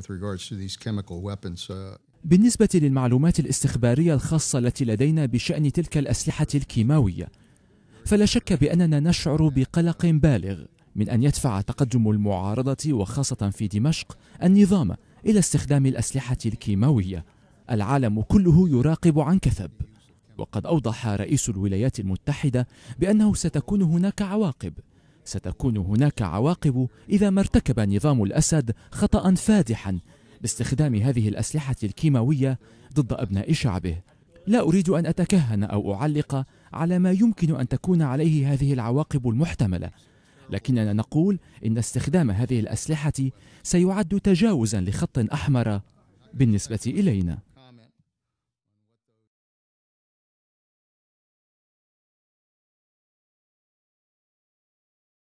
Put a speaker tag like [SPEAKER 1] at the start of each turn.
[SPEAKER 1] Uh, بالنسبة للمعلومات الاستخبارية الخاصة التي لدينا بشأن تلك الأسلحة الكيماوية فلا شك بأننا نشعر بقلق بالغ من أن يدفع تقدم المعارضة وخاصة في دمشق النظام إلى استخدام الأسلحة الكيماوية العالم كله يراقب عن كثب وقد أوضح رئيس الولايات المتحدة بأنه ستكون هناك عواقب ستكون هناك عواقب إذا ما ارتكب نظام الأسد خطأ فادحا باستخدام هذه الأسلحة الكيماوية ضد أبناء شعبه لا أريد أن أتكهن أو أعلق على ما يمكن أن تكون عليه هذه العواقب المحتملة لكننا نقول إن استخدام هذه الأسلحة سيعد تجاوزا لخط أحمر بالنسبة إلينا